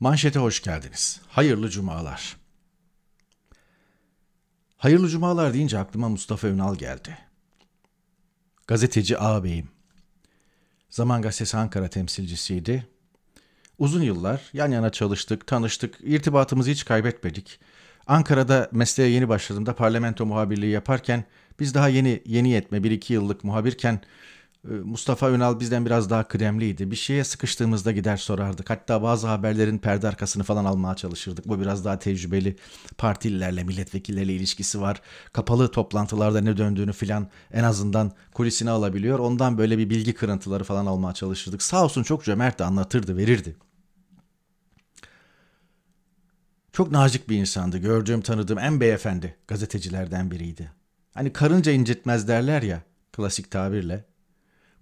Manşete hoş geldiniz. Hayırlı cumalar. Hayırlı cumalar deyince aklıma Mustafa Ünal geldi. Gazeteci ağabeyim. Zaman Gazetesi Ankara temsilcisiydi. Uzun yıllar yan yana çalıştık, tanıştık, irtibatımızı hiç kaybetmedik. Ankara'da mesleğe yeni başladığımda parlamento muhabirliği yaparken biz daha yeni yeni yetme bir iki yıllık muhabirken ee, Mustafa Ünal bizden biraz daha kıdemliydi. Bir şeye sıkıştığımızda gider sorardık. Hatta bazı haberlerin perde arkasını falan almaya çalışırdık. Bu biraz daha tecrübeli partililerle, milletvekilleriyle ilişkisi var. Kapalı toplantılarda ne döndüğünü filan en azından kulisini alabiliyor. Ondan böyle bir bilgi kırıntıları falan almaya çalışırdık. Sağ olsun çok cömertti, anlatırdı, verirdi. Çok nazik bir insandı. Gördüğüm, tanıdığım en beyefendi gazetecilerden biriydi. Hani karınca incitmez derler ya klasik tabirle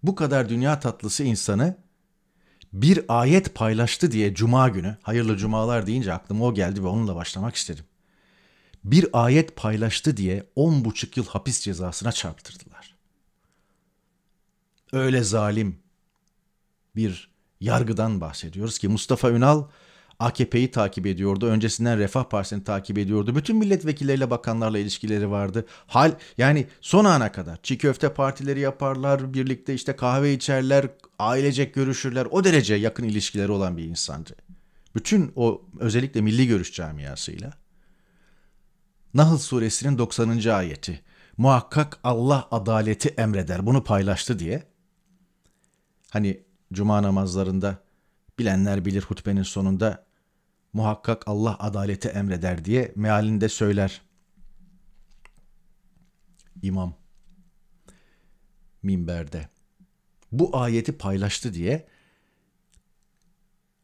bu kadar dünya tatlısı insanı bir ayet paylaştı diye cuma günü, hayırlı cumalar deyince aklıma o geldi ve onunla başlamak istedim. Bir ayet paylaştı diye on buçuk yıl hapis cezasına çarptırdılar. Öyle zalim bir yargıdan bahsediyoruz ki Mustafa Ünal AKP'yi takip ediyordu. Öncesinden Refah Partisi'ni takip ediyordu. Bütün milletvekilleriyle bakanlarla ilişkileri vardı. Hal yani son ana kadar çiğ köfte partileri yaparlar. Birlikte işte kahve içerler. Ailecek görüşürler. O derece yakın ilişkileri olan bir insandı. Bütün o özellikle milli görüş camiasıyla. Nahl suresinin 90. ayeti. Muhakkak Allah adaleti emreder. Bunu paylaştı diye. Hani cuma namazlarında bilenler bilir hutbenin sonunda muhakkak Allah adaleti emreder diye mealinde söyler. İmam minberde bu ayeti paylaştı diye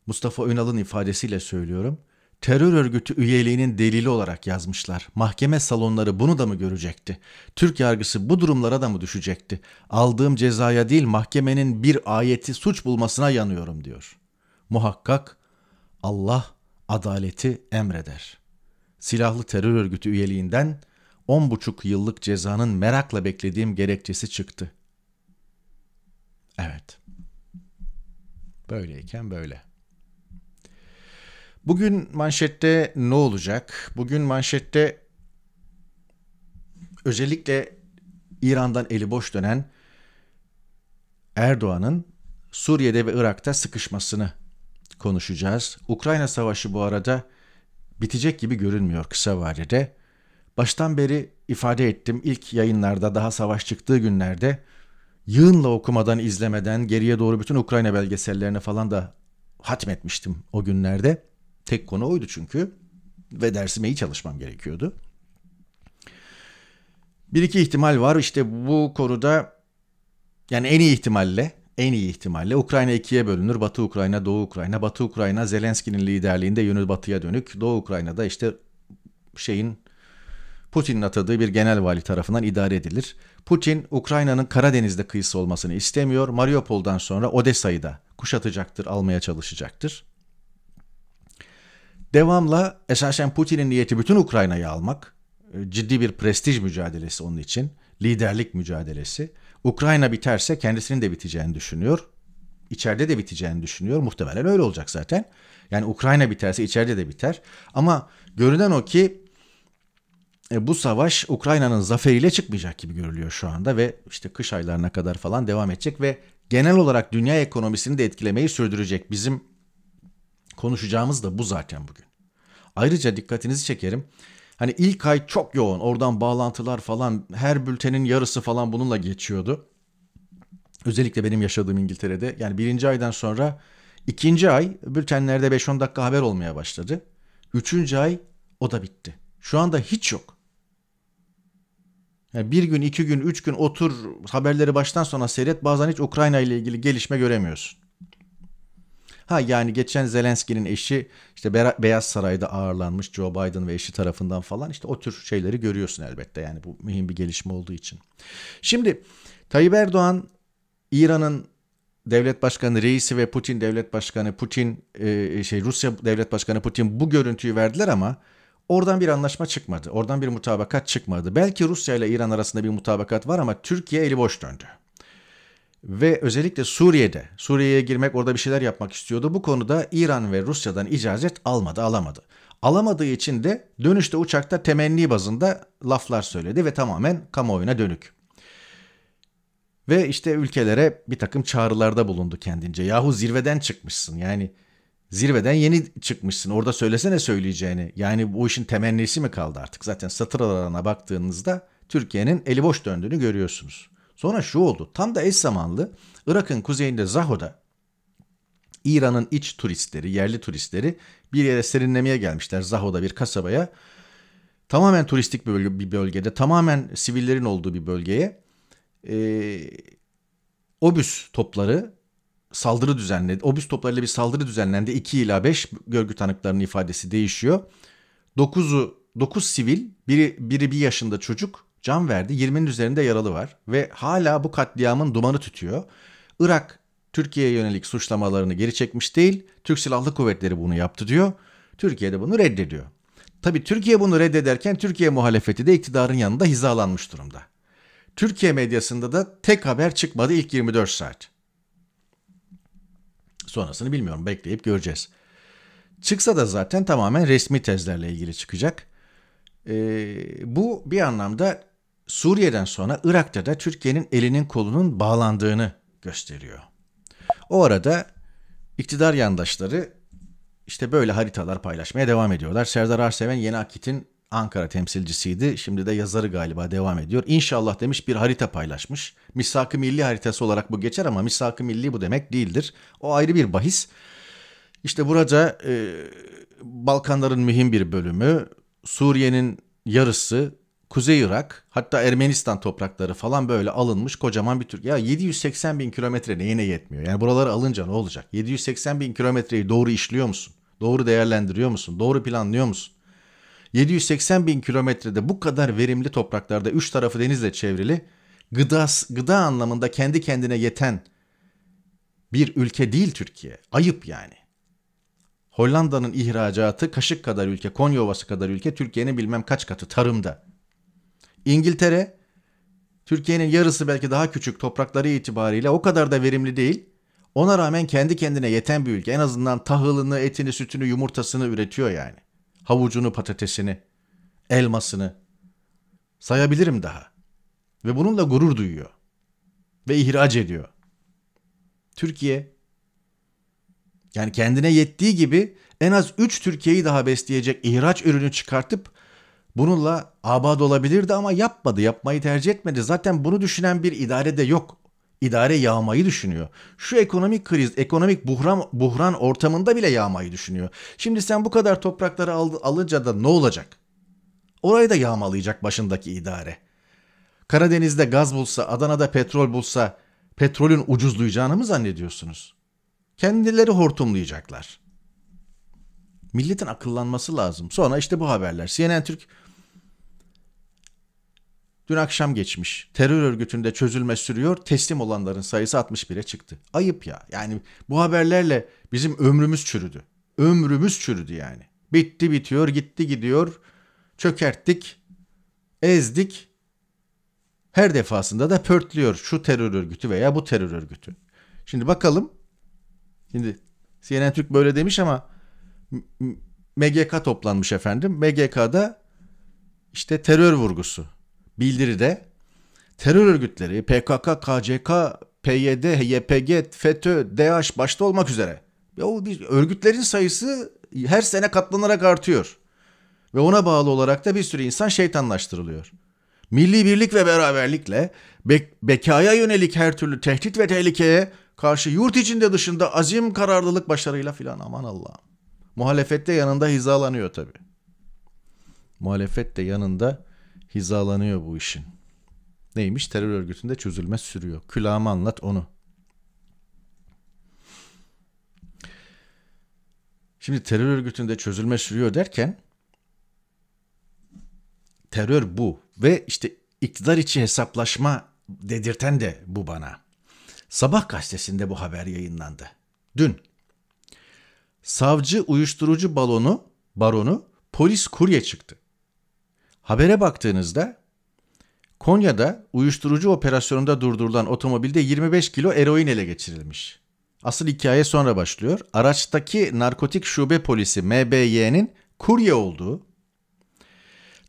Mustafa Önal'ın ifadesiyle söylüyorum. Terör örgütü üyeliğinin delili olarak yazmışlar. Mahkeme salonları bunu da mı görecekti? Türk yargısı bu durumlara da mı düşecekti? Aldığım cezaya değil mahkemenin bir ayeti suç bulmasına yanıyorum diyor. Muhakkak Allah adaleti emreder. Silahlı terör örgütü üyeliğinden 10,5 yıllık cezanın merakla beklediğim gerekçesi çıktı. Evet. Böyleyken böyle. Bugün manşette ne olacak? Bugün manşette özellikle İran'dan eli boş dönen Erdoğan'ın Suriye'de ve Irak'ta sıkışmasını konuşacağız. Ukrayna Savaşı bu arada bitecek gibi görünmüyor kısa vadede. Baştan beri ifade ettim ilk yayınlarda daha savaş çıktığı günlerde yığınla okumadan izlemeden geriye doğru bütün Ukrayna belgesellerine falan da hatmetmiştim o günlerde. Tek konu oydu çünkü ve dersime iyi çalışmam gerekiyordu. Bir iki ihtimal var işte bu konuda yani en iyi ihtimalle en iyi ihtimalle Ukrayna ikiye bölünür. Batı Ukrayna, Doğu Ukrayna. Batı Ukrayna Zelenski'nin liderliğinde yönü batıya dönük. Doğu Ukrayna'da işte şeyin Putin'in atadığı bir genel vali tarafından idare edilir. Putin Ukrayna'nın Karadeniz'de kıyısı olmasını istemiyor. Mariupol'dan sonra Odessa'yı da kuşatacaktır, almaya çalışacaktır. Devamla esasen Putin'in niyeti bütün Ukrayna'yı almak. E, ciddi bir prestij mücadelesi onun için. Liderlik mücadelesi. Ukrayna biterse kendisinin de biteceğini düşünüyor. İçeride de biteceğini düşünüyor. Muhtemelen öyle olacak zaten. Yani Ukrayna biterse içeride de biter. Ama görünen o ki e, bu savaş Ukrayna'nın zaferiyle çıkmayacak gibi görülüyor şu anda ve işte kış aylarına kadar falan devam edecek ve genel olarak dünya ekonomisini de etkilemeyi sürdürecek. Bizim konuşacağımız da bu zaten bugün. Ayrıca dikkatinizi çekerim. Hani ilk ay çok yoğun. Oradan bağlantılar falan her bültenin yarısı falan bununla geçiyordu. Özellikle benim yaşadığım İngiltere'de. Yani birinci aydan sonra ikinci ay bültenlerde 5-10 dakika haber olmaya başladı. Üçüncü ay o da bitti. Şu anda hiç yok. Yani bir gün, iki gün, üç gün otur haberleri baştan sona seyret. Bazen hiç Ukrayna ile ilgili gelişme göremiyorsun. Ha yani geçen Zelenski'nin eşi işte Beyaz Saray'da ağırlanmış Joe Biden ve eşi tarafından falan işte o tür şeyleri görüyorsun elbette. Yani bu mühim bir gelişme olduğu için. Şimdi Tayyip Erdoğan İran'ın devlet başkanı reisi ve Putin devlet başkanı Putin e, e, şey Rusya devlet başkanı Putin bu görüntüyü verdiler ama Oradan bir anlaşma çıkmadı. Oradan bir mutabakat çıkmadı. Belki Rusya ile İran arasında bir mutabakat var ama Türkiye eli boş döndü ve özellikle Suriye'de, Suriye'ye girmek orada bir şeyler yapmak istiyordu. Bu konuda İran ve Rusya'dan icazet almadı, alamadı. Alamadığı için de dönüşte uçakta temenni bazında laflar söyledi ve tamamen kamuoyuna dönük. Ve işte ülkelere bir takım çağrılarda bulundu kendince. Yahu zirveden çıkmışsın yani zirveden yeni çıkmışsın orada söylesene söyleyeceğini. Yani bu işin temennisi mi kaldı artık? Zaten satır aralarına baktığınızda Türkiye'nin eli boş döndüğünü görüyorsunuz. Sonra şu oldu. Tam da eş zamanlı Irak'ın kuzeyinde Zaho'da İran'ın iç turistleri, yerli turistleri bir yere serinlemeye gelmişler Zaho'da bir kasabaya. Tamamen turistik bölge, bir bölgede, tamamen sivillerin olduğu bir bölgeye e, obüs topları saldırı düzenledi. Obüs toplarıyla bir saldırı düzenlendi. 2 ila 5 görgü tanıklarının ifadesi değişiyor. 9'u 9 sivil, biri, biri bir yaşında çocuk, can verdi. 20'nin üzerinde yaralı var ve hala bu katliamın dumanı tütüyor. Irak Türkiye'ye yönelik suçlamalarını geri çekmiş değil. Türk Silahlı Kuvvetleri bunu yaptı diyor. Türkiye de bunu reddediyor. Tabi Türkiye bunu reddederken Türkiye muhalefeti de iktidarın yanında hizalanmış durumda. Türkiye medyasında da tek haber çıkmadı ilk 24 saat. Sonrasını bilmiyorum bekleyip göreceğiz. Çıksa da zaten tamamen resmi tezlerle ilgili çıkacak. Ee, bu bir anlamda Suriye'den sonra Irak'ta da Türkiye'nin elinin kolunun bağlandığını gösteriyor. O arada iktidar yandaşları işte böyle haritalar paylaşmaya devam ediyorlar. Serdar Arseven Yeni Akit'in Ankara temsilcisiydi. Şimdi de yazarı galiba devam ediyor. İnşallah demiş bir harita paylaşmış. Misak-ı Milli haritası olarak bu geçer ama Misak-ı Milli bu demek değildir. O ayrı bir bahis. İşte burada e, Balkanların mühim bir bölümü, Suriye'nin yarısı, Kuzey Irak hatta Ermenistan toprakları falan böyle alınmış kocaman bir Türkiye. Ya 780 bin kilometre neyine yetmiyor? Yani buraları alınca ne olacak? 780 bin kilometreyi doğru işliyor musun? Doğru değerlendiriyor musun? Doğru planlıyor musun? 780 bin kilometrede bu kadar verimli topraklarda üç tarafı denizle çevrili gıda, gıda anlamında kendi kendine yeten bir ülke değil Türkiye. Ayıp yani. Hollanda'nın ihracatı kaşık kadar ülke, Konya Ovası kadar ülke, Türkiye'nin bilmem kaç katı tarımda. İngiltere Türkiye'nin yarısı belki daha küçük toprakları itibariyle o kadar da verimli değil. Ona rağmen kendi kendine yeten bir ülke. En azından tahılını, etini, sütünü, yumurtasını üretiyor yani. Havucunu, patatesini, elmasını. Sayabilirim daha. Ve bununla gurur duyuyor. Ve ihraç ediyor. Türkiye yani kendine yettiği gibi en az 3 Türkiye'yi daha besleyecek ihraç ürünü çıkartıp Bununla abad olabilirdi ama yapmadı, yapmayı tercih etmedi. Zaten bunu düşünen bir idare de yok. İdare yağmayı düşünüyor. Şu ekonomik kriz, ekonomik buhran, buhran ortamında bile yağmayı düşünüyor. Şimdi sen bu kadar toprakları al, alınca da ne olacak? Orayı da yağmalayacak başındaki idare. Karadeniz'de gaz bulsa, Adana'da petrol bulsa petrolün ucuzlayacağını mı zannediyorsunuz? Kendileri hortumlayacaklar. Milletin akıllanması lazım. Sonra işte bu haberler. CNN Türk Dün akşam geçmiş. Terör örgütünde çözülme sürüyor. Teslim olanların sayısı 61'e çıktı. Ayıp ya. Yani bu haberlerle bizim ömrümüz çürüdü. Ömrümüz çürüdü yani. Bitti bitiyor, gitti gidiyor. Çökerttik, ezdik. Her defasında da pörtlüyor şu terör örgütü veya bu terör örgütü. Şimdi bakalım. Şimdi CNN Türk böyle demiş ama MGK toplanmış efendim. MGK'da işte terör vurgusu bildiride terör örgütleri PKK, KCK, PYD, YPG, FETÖ, DH başta olmak üzere ya o bir örgütlerin sayısı her sene katlanarak artıyor. Ve ona bağlı olarak da bir sürü insan şeytanlaştırılıyor. Milli birlik ve beraberlikle be- bekaya yönelik her türlü tehdit ve tehlikeye karşı yurt içinde dışında azim kararlılık başarıyla filan aman Allah'ım. Muhalefette yanında hizalanıyor tabi. Muhalefette de yanında hizalanıyor bu işin. Neymiş? Terör örgütünde çözülme sürüyor. Külahımı anlat onu. Şimdi terör örgütünde çözülme sürüyor derken terör bu ve işte iktidar içi hesaplaşma dedirten de bu bana. Sabah gazetesinde bu haber yayınlandı. Dün. Savcı uyuşturucu balonu, baronu polis kurye çıktı. Habere baktığınızda Konya'da uyuşturucu operasyonunda durdurulan otomobilde 25 kilo eroin ele geçirilmiş. Asıl hikaye sonra başlıyor. Araçtaki narkotik şube polisi MBY'nin kurye olduğu,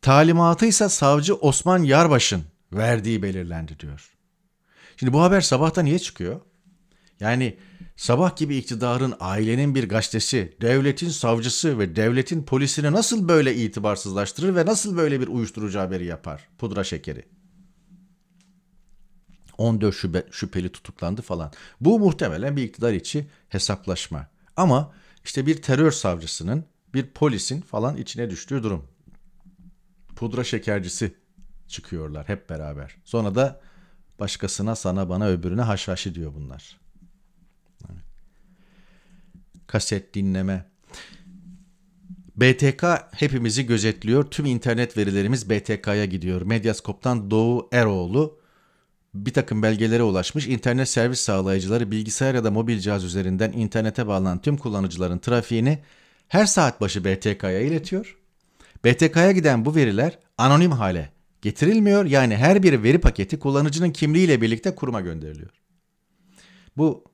talimatı ise savcı Osman Yarbaş'ın verdiği belirlendi diyor. Şimdi bu haber sabahta niye çıkıyor? Yani sabah gibi iktidarın ailenin bir gazetesi, devletin savcısı ve devletin polisini nasıl böyle itibarsızlaştırır ve nasıl böyle bir uyuşturucu haberi yapar? Pudra şekeri. 14 şüphe, şüpheli tutuklandı falan. Bu muhtemelen bir iktidar içi hesaplaşma. Ama işte bir terör savcısının, bir polisin falan içine düştüğü durum. Pudra şekercisi çıkıyorlar hep beraber. Sonra da başkasına sana bana öbürüne haşhaşi diyor bunlar kaset dinleme. BTK hepimizi gözetliyor. Tüm internet verilerimiz BTK'ya gidiyor. Medyaskop'tan Doğu Eroğlu bir takım belgelere ulaşmış. İnternet servis sağlayıcıları bilgisayar ya da mobil cihaz üzerinden internete bağlanan tüm kullanıcıların trafiğini her saat başı BTK'ya iletiyor. BTK'ya giden bu veriler anonim hale getirilmiyor. Yani her bir veri paketi kullanıcının kimliğiyle birlikte kuruma gönderiliyor. Bu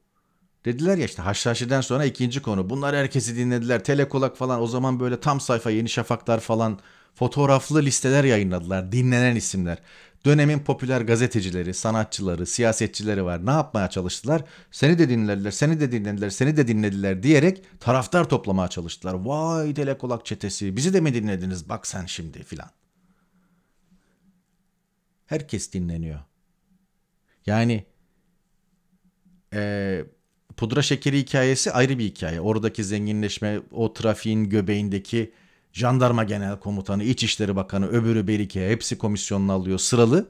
Dediler ya işte Haşhaşi'den sonra ikinci konu. Bunlar herkesi dinlediler. Telekolak falan o zaman böyle tam sayfa Yeni Şafaklar falan fotoğraflı listeler yayınladılar. Dinlenen isimler. Dönemin popüler gazetecileri, sanatçıları, siyasetçileri var. Ne yapmaya çalıştılar? Seni de dinlediler, seni de dinlediler, seni de dinlediler diyerek taraftar toplamaya çalıştılar. Vay telekolak çetesi bizi de mi dinlediniz bak sen şimdi filan. Herkes dinleniyor. Yani eee pudra şekeri hikayesi ayrı bir hikaye. Oradaki zenginleşme, o trafiğin göbeğindeki jandarma genel komutanı, İçişleri Bakanı, öbürü Berike hepsi komisyonunu alıyor sıralı.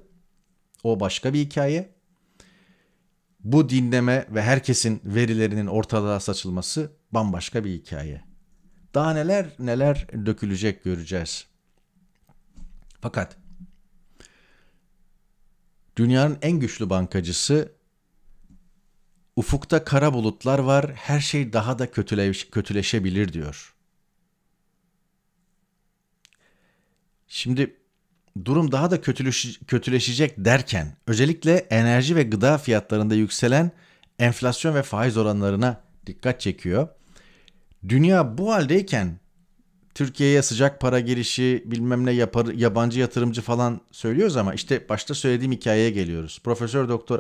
O başka bir hikaye. Bu dinleme ve herkesin verilerinin ortalığa saçılması bambaşka bir hikaye. Daha neler neler dökülecek göreceğiz. Fakat dünyanın en güçlü bankacısı Ufukta kara bulutlar var, her şey daha da kötüleşebilir diyor. Şimdi durum daha da kötüleşecek derken özellikle enerji ve gıda fiyatlarında yükselen enflasyon ve faiz oranlarına dikkat çekiyor. Dünya bu haldeyken Türkiye'ye sıcak para girişi bilmem ne yapar, yabancı yatırımcı falan söylüyoruz ama işte başta söylediğim hikayeye geliyoruz. Profesör Doktor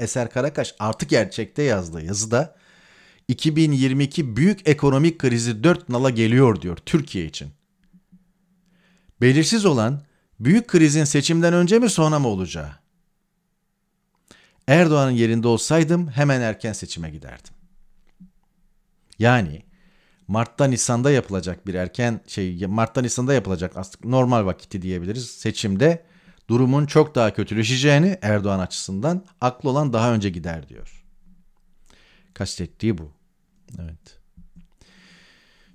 Eser Karakaş artık gerçekte yazdığı yazıda 2022 büyük ekonomik krizi dört nala geliyor diyor Türkiye için. Belirsiz olan büyük krizin seçimden önce mi sonra mı olacağı. Erdoğan'ın yerinde olsaydım hemen erken seçime giderdim. Yani Mart'ta Nisan'da yapılacak bir erken şey Mart'ta Nisan'da yapılacak aslında normal vakiti diyebiliriz seçimde durumun çok daha kötüleşeceğini Erdoğan açısından aklı olan daha önce gider diyor. Kastettiği bu. Evet.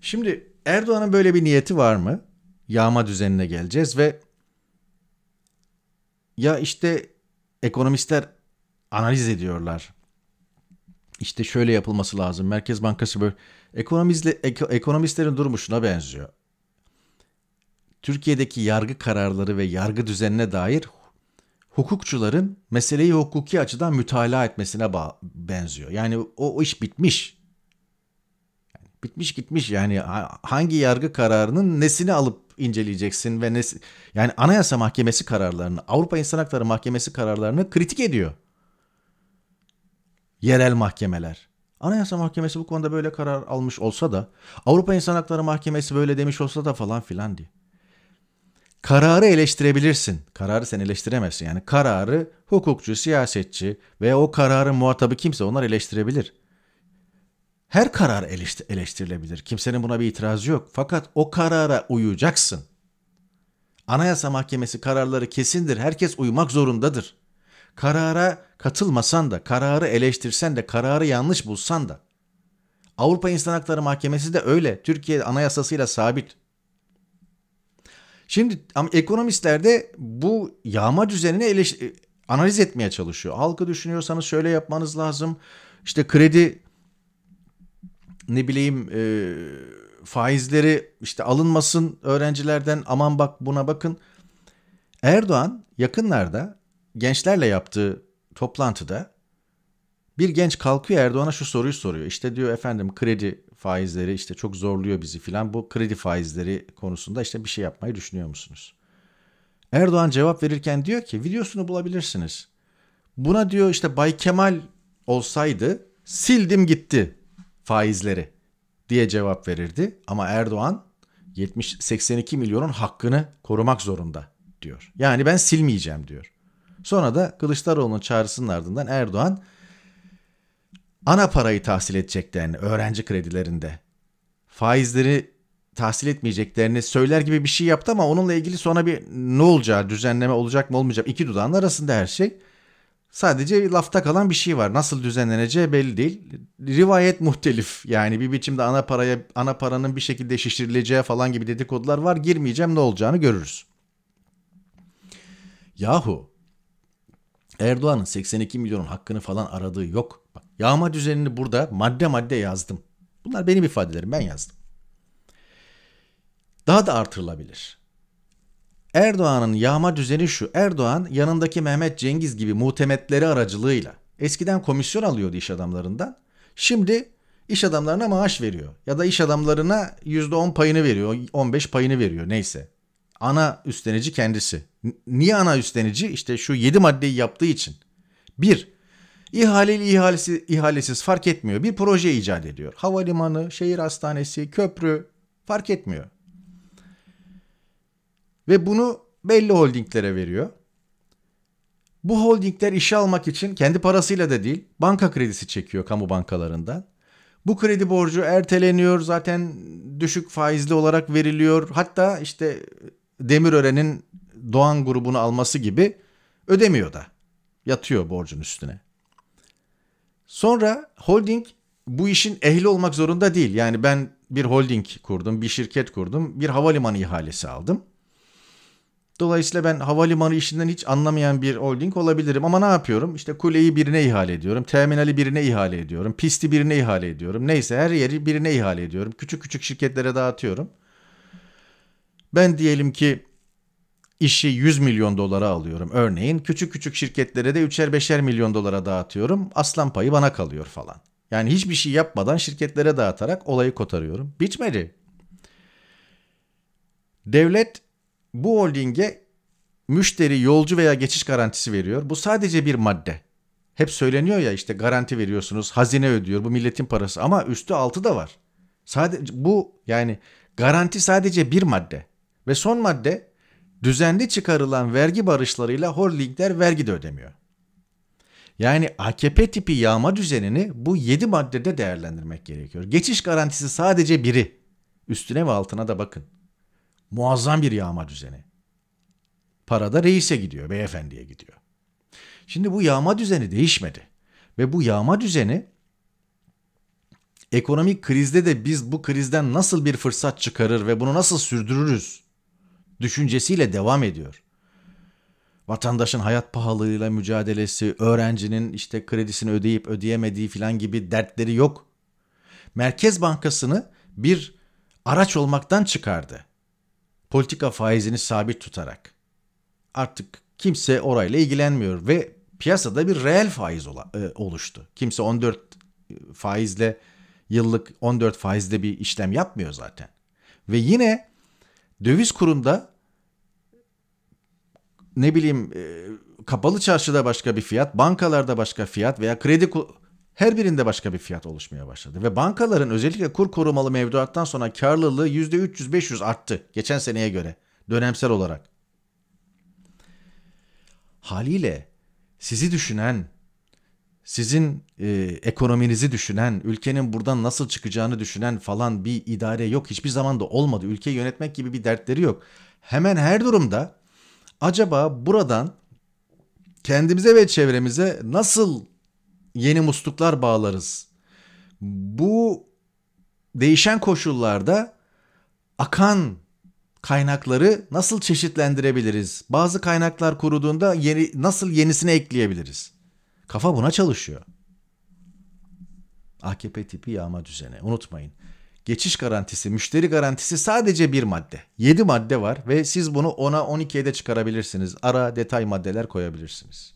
Şimdi Erdoğan'ın böyle bir niyeti var mı? Yağma düzenine geleceğiz ve ya işte ekonomistler analiz ediyorlar. İşte şöyle yapılması lazım. Merkez Bankası böyle ekonomistle, ek, ekonomistlerin durumuşuna benziyor. Türkiye'deki yargı kararları ve yargı düzenine dair hukukçuların meseleyi hukuki açıdan mütalaa etmesine benziyor. Yani o, o iş bitmiş. bitmiş gitmiş yani hangi yargı kararının nesini alıp inceleyeceksin ve nesi, yani Anayasa Mahkemesi kararlarını, Avrupa İnsan Hakları Mahkemesi kararlarını kritik ediyor. Yerel mahkemeler. Anayasa Mahkemesi bu konuda böyle karar almış olsa da, Avrupa İnsan Hakları Mahkemesi böyle demiş olsa da falan filan diye. Kararı eleştirebilirsin. Kararı sen eleştiremezsin. Yani kararı hukukçu, siyasetçi ve o kararın muhatabı kimse onlar eleştirebilir. Her karar eleştirilebilir. Kimsenin buna bir itirazı yok. Fakat o karara uyacaksın. Anayasa Mahkemesi kararları kesindir. Herkes uymak zorundadır. Karara katılmasan da, kararı eleştirsen de, kararı yanlış bulsan da. Avrupa İnsan Hakları Mahkemesi de öyle. Türkiye Anayasası'yla sabit. Şimdi ama ekonomistler de bu yağma düzenini eleş- e, analiz etmeye çalışıyor. Halkı düşünüyorsanız şöyle yapmanız lazım. İşte kredi ne bileyim e, faizleri işte alınmasın öğrencilerden aman bak buna bakın. Erdoğan yakınlarda gençlerle yaptığı toplantıda bir genç kalkıyor Erdoğan'a şu soruyu soruyor. İşte diyor efendim kredi faizleri işte çok zorluyor bizi filan. Bu kredi faizleri konusunda işte bir şey yapmayı düşünüyor musunuz? Erdoğan cevap verirken diyor ki videosunu bulabilirsiniz. Buna diyor işte Bay Kemal olsaydı sildim gitti faizleri diye cevap verirdi. Ama Erdoğan 70 82 milyonun hakkını korumak zorunda diyor. Yani ben silmeyeceğim diyor. Sonra da Kılıçdaroğlu'nun çağrısının ardından Erdoğan ana parayı tahsil edeceklerini öğrenci kredilerinde faizleri tahsil etmeyeceklerini söyler gibi bir şey yaptı ama onunla ilgili sonra bir ne olacağı düzenleme olacak mı olmayacak iki dudağın arasında her şey. Sadece lafta kalan bir şey var. Nasıl düzenleneceği belli değil. Rivayet muhtelif. Yani bir biçimde ana paraya ana paranın bir şekilde şişirileceği falan gibi dedikodular var. Girmeyeceğim ne olacağını görürüz. Yahu Erdoğan'ın 82 milyonun hakkını falan aradığı yok. Yağma düzenini burada madde madde yazdım. Bunlar benim ifadelerim ben yazdım. Daha da artırılabilir. Erdoğan'ın yağma düzeni şu. Erdoğan yanındaki Mehmet Cengiz gibi muhtemetleri aracılığıyla eskiden komisyon alıyordu iş adamlarından. Şimdi iş adamlarına maaş veriyor. Ya da iş adamlarına %10 payını veriyor, 15 payını veriyor neyse. Ana üstlenici kendisi. Niye ana üstlenici? İşte şu 7 maddeyi yaptığı için. 1. İhaleli ihalesi, ihalesiz fark etmiyor. Bir proje icat ediyor. Havalimanı, şehir hastanesi, köprü fark etmiyor. Ve bunu belli holdinglere veriyor. Bu holdingler işe almak için kendi parasıyla da değil banka kredisi çekiyor kamu bankalarından. Bu kredi borcu erteleniyor zaten düşük faizli olarak veriliyor. Hatta işte Demirören'in Doğan grubunu alması gibi ödemiyor da. Yatıyor borcun üstüne. Sonra holding bu işin ehli olmak zorunda değil. Yani ben bir holding kurdum, bir şirket kurdum, bir havalimanı ihalesi aldım. Dolayısıyla ben havalimanı işinden hiç anlamayan bir holding olabilirim ama ne yapıyorum? İşte kuleyi birine ihale ediyorum, terminali birine ihale ediyorum, pisti birine ihale ediyorum. Neyse her yeri birine ihale ediyorum. Küçük küçük şirketlere dağıtıyorum. Ben diyelim ki işi 100 milyon dolara alıyorum örneğin. Küçük küçük şirketlere de 3'er 5'er milyon dolara dağıtıyorum. Aslan payı bana kalıyor falan. Yani hiçbir şey yapmadan şirketlere dağıtarak olayı kotarıyorum. Bitmedi. Devlet bu holdinge müşteri, yolcu veya geçiş garantisi veriyor. Bu sadece bir madde. Hep söyleniyor ya işte garanti veriyorsunuz, hazine ödüyor, bu milletin parası ama üstü altı da var. Sadece bu yani garanti sadece bir madde. Ve son madde düzenli çıkarılan vergi barışlarıyla holdingler vergi de ödemiyor. Yani AKP tipi yağma düzenini bu 7 maddede değerlendirmek gerekiyor. Geçiş garantisi sadece biri. Üstüne ve altına da bakın. Muazzam bir yağma düzeni. Para da reise gidiyor, beyefendiye gidiyor. Şimdi bu yağma düzeni değişmedi. Ve bu yağma düzeni ekonomik krizde de biz bu krizden nasıl bir fırsat çıkarır ve bunu nasıl sürdürürüz düşüncesiyle devam ediyor. Vatandaşın hayat pahalılığıyla mücadelesi, öğrencinin işte kredisini ödeyip ödeyemediği filan gibi dertleri yok. Merkez Bankası'nı bir araç olmaktan çıkardı. Politika faizini sabit tutarak. Artık kimse orayla ilgilenmiyor ve piyasada bir reel faiz e, oluştu. Kimse 14 faizle yıllık 14 faizle bir işlem yapmıyor zaten. Ve yine döviz kurunda ne bileyim e, kapalı çarşıda başka bir fiyat, bankalarda başka fiyat veya kredi her birinde başka bir fiyat oluşmaya başladı. Ve bankaların özellikle kur korumalı mevduattan sonra karlılığı %300-500 arttı geçen seneye göre dönemsel olarak. Haliyle sizi düşünen, sizin e, ekonominizi düşünen, ülkenin buradan nasıl çıkacağını düşünen falan bir idare yok. Hiçbir zaman da olmadı. Ülkeyi yönetmek gibi bir dertleri yok. Hemen her durumda acaba buradan kendimize ve çevremize nasıl yeni musluklar bağlarız? Bu değişen koşullarda akan kaynakları nasıl çeşitlendirebiliriz? Bazı kaynaklar kuruduğunda yeni, nasıl yenisini ekleyebiliriz? Kafa buna çalışıyor. AKP tipi yağma düzeni. Unutmayın. Geçiş garantisi, müşteri garantisi sadece bir madde. 7 madde var ve siz bunu 10'a 12'ye de çıkarabilirsiniz. Ara detay maddeler koyabilirsiniz.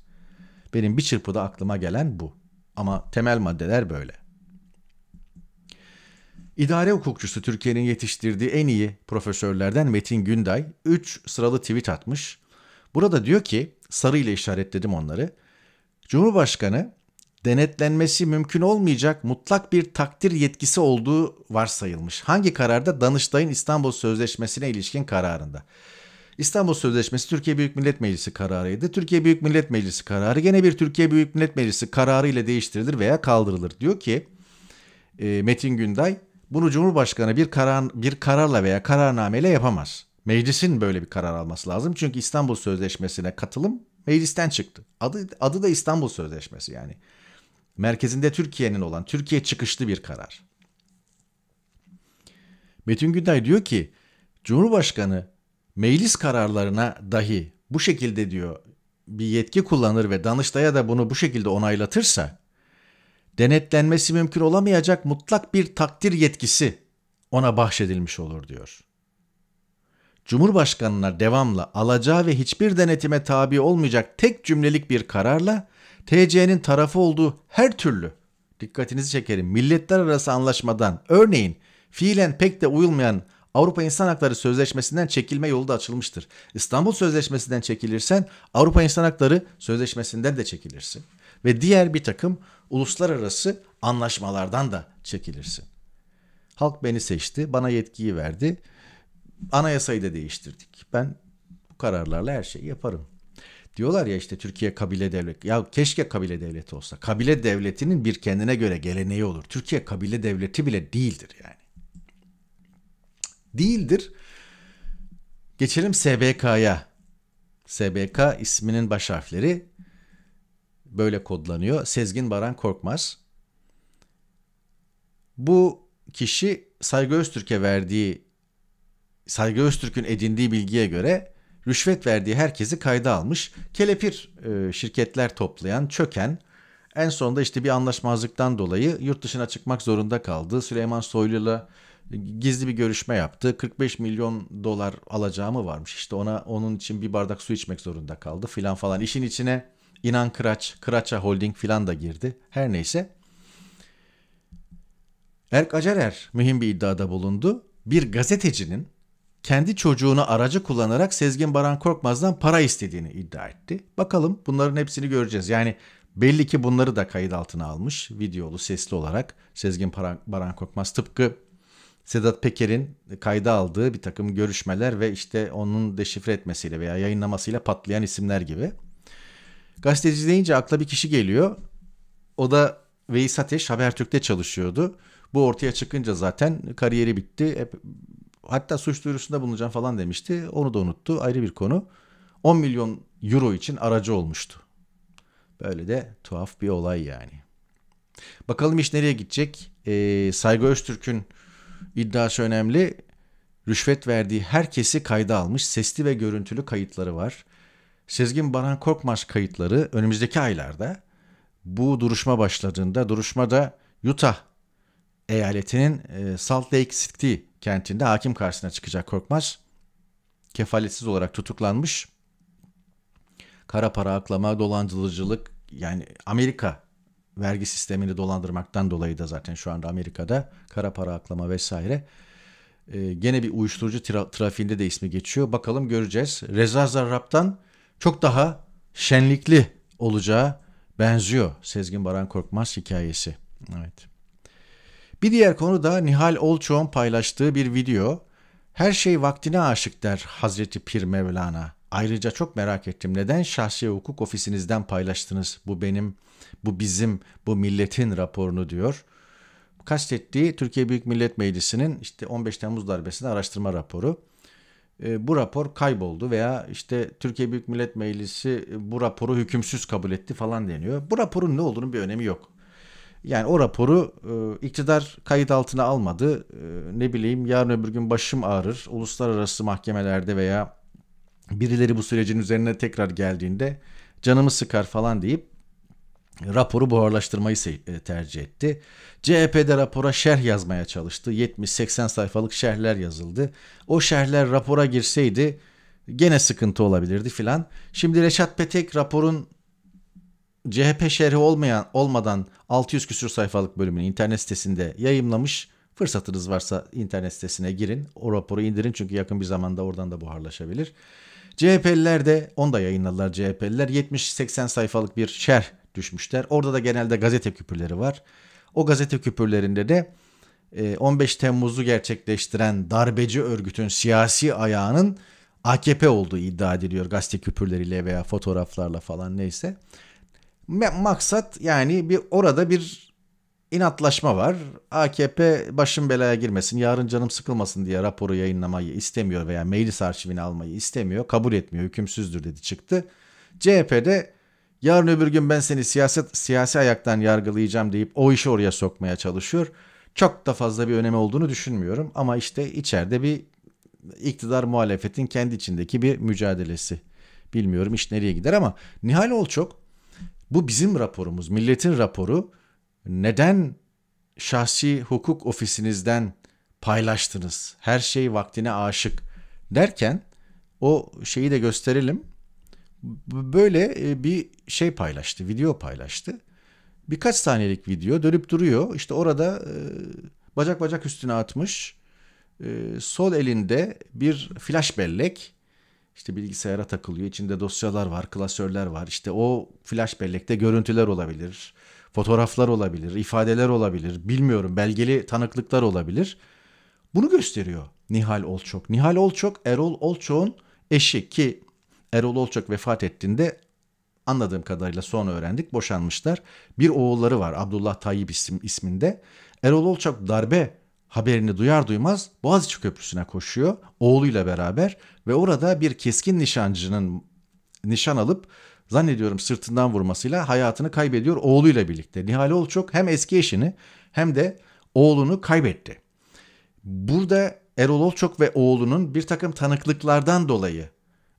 Benim bir çırpıda aklıma gelen bu. Ama temel maddeler böyle. İdare hukukçusu Türkiye'nin yetiştirdiği en iyi profesörlerden Metin Günday 3 sıralı tweet atmış. Burada diyor ki sarı ile işaretledim onları. Cumhurbaşkanı denetlenmesi mümkün olmayacak mutlak bir takdir yetkisi olduğu varsayılmış. Hangi kararda? Danıştay'ın İstanbul Sözleşmesi'ne ilişkin kararında. İstanbul Sözleşmesi Türkiye Büyük Millet Meclisi kararıydı. Türkiye Büyük Millet Meclisi kararı gene bir Türkiye Büyük Millet Meclisi kararı ile değiştirilir veya kaldırılır. Diyor ki e, Metin Günday bunu Cumhurbaşkanı bir karar bir kararla veya kararnameyle yapamaz. Meclisin böyle bir karar alması lazım. Çünkü İstanbul Sözleşmesi'ne katılım meclisten çıktı. Adı, adı da İstanbul Sözleşmesi yani. Merkezinde Türkiye'nin olan Türkiye çıkışlı bir karar. Metin Günday diyor ki Cumhurbaşkanı meclis kararlarına dahi bu şekilde diyor bir yetki kullanır ve Danıştay'a da bunu bu şekilde onaylatırsa denetlenmesi mümkün olamayacak mutlak bir takdir yetkisi ona bahşedilmiş olur diyor. Cumhurbaşkanına devamlı alacağı ve hiçbir denetime tabi olmayacak tek cümlelik bir kararla TC'nin tarafı olduğu her türlü dikkatinizi çekerim milletler arası anlaşmadan örneğin fiilen pek de uyulmayan Avrupa İnsan Hakları Sözleşmesi'nden çekilme yolu da açılmıştır. İstanbul Sözleşmesi'nden çekilirsen Avrupa İnsan Hakları Sözleşmesi'nden de çekilirsin. Ve diğer bir takım uluslararası anlaşmalardan da çekilirsin. Halk beni seçti, bana yetkiyi verdi anayasayı da değiştirdik. Ben bu kararlarla her şeyi yaparım. Diyorlar ya işte Türkiye kabile devlet. Ya keşke kabile devleti olsa. Kabile devletinin bir kendine göre geleneği olur. Türkiye kabile devleti bile değildir yani. Değildir. Geçelim SBK'ya. SBK isminin baş harfleri böyle kodlanıyor. Sezgin Baran Korkmaz. Bu kişi Saygı Öztürk'e verdiği Saygı Öztürk'ün edindiği bilgiye göre rüşvet verdiği herkesi kayda almış. Kelepir e, şirketler toplayan, çöken, en sonunda işte bir anlaşmazlıktan dolayı yurt dışına çıkmak zorunda kaldı. Süleyman Soylu'yla gizli bir görüşme yaptı. 45 milyon dolar alacağımı varmış. İşte ona onun için bir bardak su içmek zorunda kaldı filan falan. İşin içine İnan Kıraç, Kıraç'a Holding filan da girdi. Her neyse. Erk Acarer mühim bir iddiada bulundu. Bir gazetecinin kendi çocuğunu aracı kullanarak Sezgin Baran Korkmaz'dan para istediğini iddia etti. Bakalım bunların hepsini göreceğiz. Yani belli ki bunları da kayıt altına almış videolu sesli olarak Sezgin Baran Korkmaz tıpkı Sedat Peker'in kayda aldığı bir takım görüşmeler ve işte onun deşifre etmesiyle veya yayınlamasıyla patlayan isimler gibi. Gazeteci deyince akla bir kişi geliyor. O da Veys Ateş Habertürk'te çalışıyordu. Bu ortaya çıkınca zaten kariyeri bitti. Hep hatta suç duyurusunda bulunacağım falan demişti. Onu da unuttu. Ayrı bir konu. 10 milyon euro için aracı olmuştu. Böyle de tuhaf bir olay yani. Bakalım iş nereye gidecek? Ee, Saygı Öztürk'ün iddiası önemli. Rüşvet verdiği herkesi kayda almış. Sesli ve görüntülü kayıtları var. Sezgin Baran Korkmaz kayıtları önümüzdeki aylarda bu duruşma başladığında duruşmada Utah eyaletinin e, Salt Lake City kentinde hakim karşısına çıkacak Korkmaz. Kefaletsiz olarak tutuklanmış. Kara para aklama, dolandırıcılık yani Amerika vergi sistemini dolandırmaktan dolayı da zaten şu anda Amerika'da kara para aklama vesaire. Ee, gene bir uyuşturucu tra- trafiğinde de ismi geçiyor. Bakalım göreceğiz. Reza Zarrab'tan çok daha şenlikli olacağı benziyor Sezgin Baran Korkmaz hikayesi. Evet. Bir diğer konu da Nihal Olçoğ'un paylaştığı bir video. Her şey vaktine aşık der Hazreti Pir Mevlana. Ayrıca çok merak ettim. Neden şahsi hukuk ofisinizden paylaştınız? Bu benim, bu bizim, bu milletin raporunu diyor. Kastettiği Türkiye Büyük Millet Meclisi'nin işte 15 Temmuz darbesini araştırma raporu. E, bu rapor kayboldu veya işte Türkiye Büyük Millet Meclisi bu raporu hükümsüz kabul etti falan deniyor. Bu raporun ne olduğunu bir önemi yok. Yani o raporu e, iktidar kayıt altına almadı. E, ne bileyim yarın öbür gün başım ağrır. Uluslararası mahkemelerde veya birileri bu sürecin üzerine tekrar geldiğinde canımı sıkar falan deyip raporu buharlaştırmayı e, tercih etti. CHP'de rapora şerh yazmaya çalıştı. 70-80 sayfalık şerhler yazıldı. O şerhler rapora girseydi gene sıkıntı olabilirdi filan. Şimdi Reşat Petek raporun CHP şerhi olmayan olmadan 600 küsür sayfalık bölümünü internet sitesinde yayımlamış. Fırsatınız varsa internet sitesine girin. O raporu indirin çünkü yakın bir zamanda oradan da buharlaşabilir. CHP'liler de onu da yayınladılar CHP'liler. 70-80 sayfalık bir şerh düşmüşler. Orada da genelde gazete küpürleri var. O gazete küpürlerinde de 15 e, Temmuz'u gerçekleştiren darbeci örgütün siyasi ayağının AKP olduğu iddia ediliyor gazete küpürleriyle veya fotoğraflarla falan neyse. Maksat yani bir orada bir inatlaşma var. AKP başın belaya girmesin, yarın canım sıkılmasın diye raporu yayınlamayı istemiyor veya meclis arşivini almayı istemiyor, kabul etmiyor, hükümsüzdür dedi çıktı. CHP'de yarın öbür gün ben seni siyaset siyasi ayaktan yargılayacağım deyip o işi oraya sokmaya çalışıyor. Çok da fazla bir önemi olduğunu düşünmüyorum ama işte içeride bir iktidar muhalefetin kendi içindeki bir mücadelesi. Bilmiyorum iş nereye gider ama Nihal Olçok bu bizim raporumuz, milletin raporu. Neden şahsi hukuk ofisinizden paylaştınız? Her şey vaktine aşık derken o şeyi de gösterelim. Böyle e, bir şey paylaştı, video paylaştı. Birkaç saniyelik video dönüp duruyor. İşte orada e, bacak bacak üstüne atmış. E, sol elinde bir flash bellek işte bilgisayara takılıyor. İçinde dosyalar var, klasörler var. İşte o flash bellekte görüntüler olabilir, fotoğraflar olabilir, ifadeler olabilir. Bilmiyorum belgeli tanıklıklar olabilir. Bunu gösteriyor Nihal Olçok. Nihal Olçok Erol Olçok'un eşi ki Erol Olçok vefat ettiğinde anladığım kadarıyla son öğrendik boşanmışlar. Bir oğulları var Abdullah Tayyip isim, isminde. Erol Olçok darbe haberini duyar duymaz Boğaziçi Köprüsü'ne koşuyor oğluyla beraber ve orada bir keskin nişancının nişan alıp zannediyorum sırtından vurmasıyla hayatını kaybediyor oğluyla birlikte. Nihal Olçok hem eski eşini hem de oğlunu kaybetti. Burada Erol Olçok ve oğlunun bir takım tanıklıklardan dolayı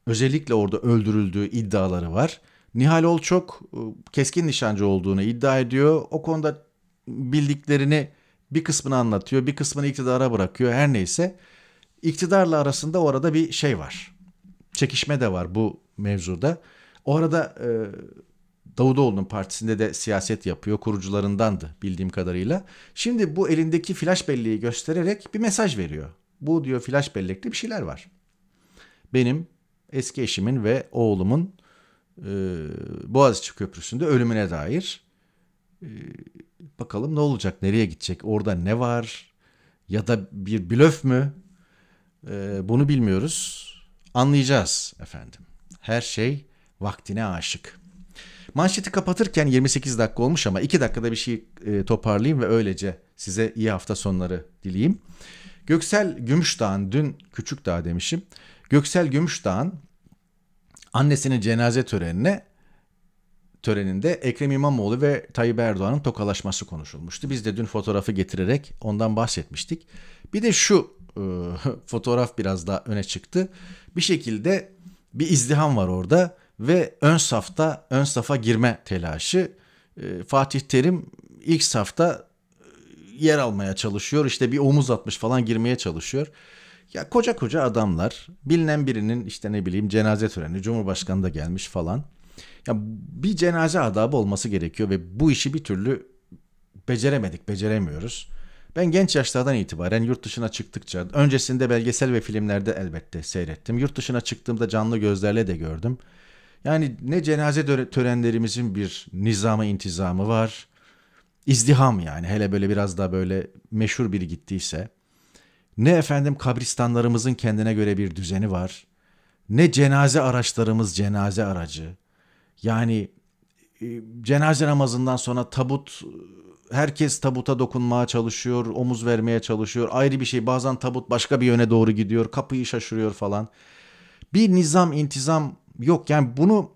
özellikle orada öldürüldüğü iddiaları var. Nihal Olçok e, keskin nişancı olduğunu iddia ediyor. O konuda bildiklerini bir kısmını anlatıyor, bir kısmını iktidara bırakıyor her neyse. İktidarla arasında orada bir şey var. Çekişme de var bu mevzuda. O arada e, Davutoğlu'nun partisinde de siyaset yapıyor. Kurucularındandı bildiğim kadarıyla. Şimdi bu elindeki flash belleği göstererek bir mesaj veriyor. Bu diyor flash bellekte bir şeyler var. Benim eski eşimin ve oğlumun e, Boğaziçi Köprüsü'nde ölümüne dair ee, bakalım ne olacak, nereye gidecek, orada ne var ya da bir blöf mü? Ee, bunu bilmiyoruz. Anlayacağız efendim. Her şey vaktine aşık. Manşeti kapatırken 28 dakika olmuş ama 2 dakikada bir şey e, toparlayayım ve öylece size iyi hafta sonları dileyim. Göksel Gümüşdağ'ın dün küçük dağ demişim. Göksel Gümüşdağ'ın annesinin cenaze törenine töreninde Ekrem İmamoğlu ve Tayyip Erdoğan'ın tokalaşması konuşulmuştu. Biz de dün fotoğrafı getirerek ondan bahsetmiştik. Bir de şu e, fotoğraf biraz daha öne çıktı. Bir şekilde bir izdiham var orada ve ön safta ön safa girme telaşı. E, Fatih Terim ilk safta e, yer almaya çalışıyor. İşte bir omuz atmış falan girmeye çalışıyor. Ya koca koca adamlar bilinen birinin işte ne bileyim cenaze töreni Cumhurbaşkanı da gelmiş falan. Ya bir cenaze adabı olması gerekiyor ve bu işi bir türlü beceremedik, beceremiyoruz. Ben genç yaşlardan itibaren yurt dışına çıktıkça, öncesinde belgesel ve filmlerde elbette seyrettim. Yurt dışına çıktığımda canlı gözlerle de gördüm. Yani ne cenaze törenlerimizin bir nizamı intizamı var. İzdiham yani hele böyle biraz daha böyle meşhur biri gittiyse. Ne efendim kabristanlarımızın kendine göre bir düzeni var. Ne cenaze araçlarımız cenaze aracı. Yani e, cenaze namazından sonra tabut herkes tabuta dokunmaya çalışıyor, omuz vermeye çalışıyor. Ayrı bir şey bazen tabut başka bir yöne doğru gidiyor, kapıyı şaşırıyor falan. Bir nizam intizam yok yani bunu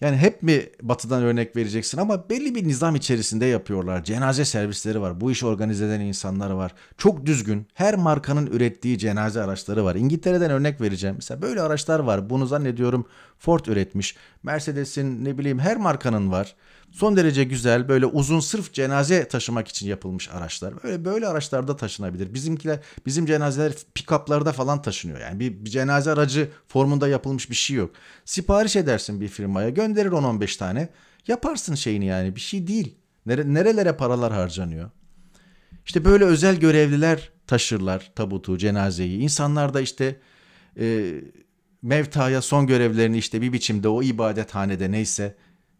yani hep mi batıdan örnek vereceksin ama belli bir nizam içerisinde yapıyorlar. Cenaze servisleri var. Bu işi organize eden insanlar var. Çok düzgün. Her markanın ürettiği cenaze araçları var. İngiltere'den örnek vereceğim. Mesela böyle araçlar var. Bunu zannediyorum Ford üretmiş. Mercedes'in ne bileyim her markanın var. Son derece güzel böyle uzun sırf cenaze taşımak için yapılmış araçlar. Böyle böyle araçlarda taşınabilir. Bizimkiler bizim cenazeler pikaplarda falan taşınıyor. Yani bir, bir cenaze aracı formunda yapılmış bir şey yok. Sipariş edersin bir firmaya gönderir 10-15 tane. Yaparsın şeyini yani bir şey değil. Nere, nerelere paralar harcanıyor? İşte böyle özel görevliler taşırlar tabutu, cenazeyi. İnsanlar da işte e, mevtaya son görevlerini işte bir biçimde o ibadethanede neyse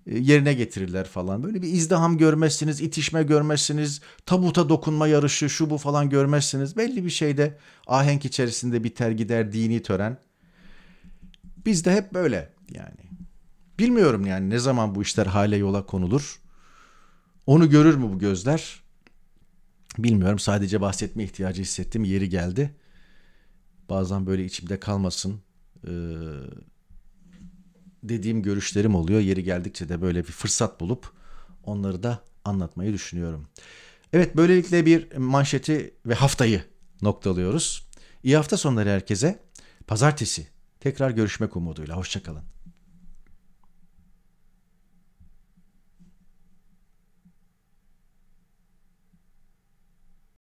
e, yerine getirirler falan. Böyle bir izdiham görmezsiniz, itişme görmezsiniz, tabuta dokunma yarışı şu bu falan görmezsiniz. Belli bir şeyde ahenk içerisinde biter gider dini tören. Biz de hep böyle yani. Bilmiyorum yani ne zaman bu işler hale yola konulur. Onu görür mü bu gözler? Bilmiyorum sadece bahsetme ihtiyacı hissettim yeri geldi. Bazen böyle içimde kalmasın. Ee, dediğim görüşlerim oluyor. Yeri geldikçe de böyle bir fırsat bulup onları da anlatmayı düşünüyorum. Evet böylelikle bir manşeti ve haftayı noktalıyoruz. İyi hafta sonları herkese. Pazartesi tekrar görüşmek umuduyla. Hoşçakalın.